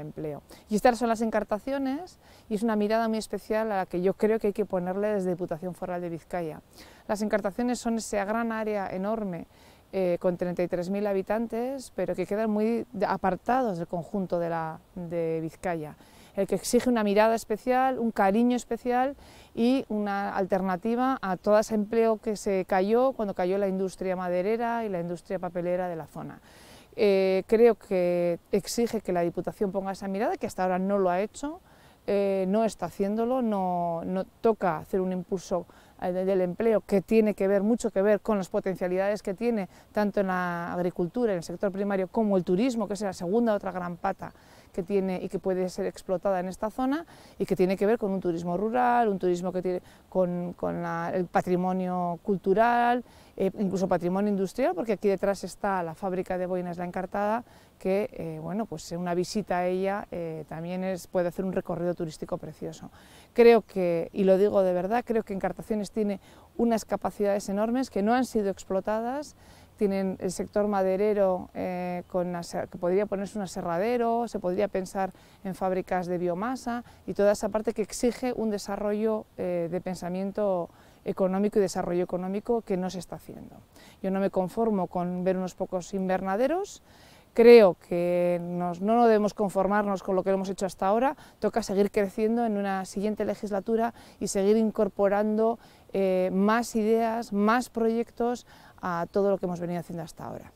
empleo. Y estas son las encartaciones y es una mirada muy especial a la que yo creo que hay que ponerle desde Diputación Foral de Vizcaya. Las encartaciones son esa gran área enorme eh, con 33.000 habitantes, pero que quedan muy apartados del conjunto de, de Vizcaya el que exige una mirada especial, un cariño especial y una alternativa a todo ese empleo que se cayó cuando cayó la industria maderera y la industria papelera de la zona. Eh, creo que exige que la Diputación ponga esa mirada, que hasta ahora no lo ha hecho, eh, no está haciéndolo, no toca hacer un impulso eh, del empleo, que tiene que ver, mucho que ver con las potencialidades que tiene tanto en la agricultura, en el sector primario, como el turismo, que es la segunda otra gran pata que tiene y que puede ser explotada en esta zona y que tiene que ver con un turismo rural, un turismo que tiene con, el patrimonio cultural, eh, incluso patrimonio industrial, porque aquí detrás está la fábrica de boinas La Encartada, que eh, bueno, pues una visita a ella también es, puede hacer un recorrido turístico precioso. Creo que, y lo digo de verdad, creo que Encartaciones tiene unas capacidades enormes que no han sido explotadas, tienen el sector maderero eh, que podría ponerse un aserradero, se podría pensar en fábricas de biomasa y toda esa parte que exige un desarrollo eh, de pensamiento económico y desarrollo económico que no se está haciendo. Yo no me conformo con ver unos pocos invernaderos, Creo que nos, no debemos conformarnos con lo que hemos hecho hasta ahora, toca seguir creciendo en una siguiente legislatura y seguir incorporando eh, más ideas, más proyectos a todo lo que hemos venido haciendo hasta ahora.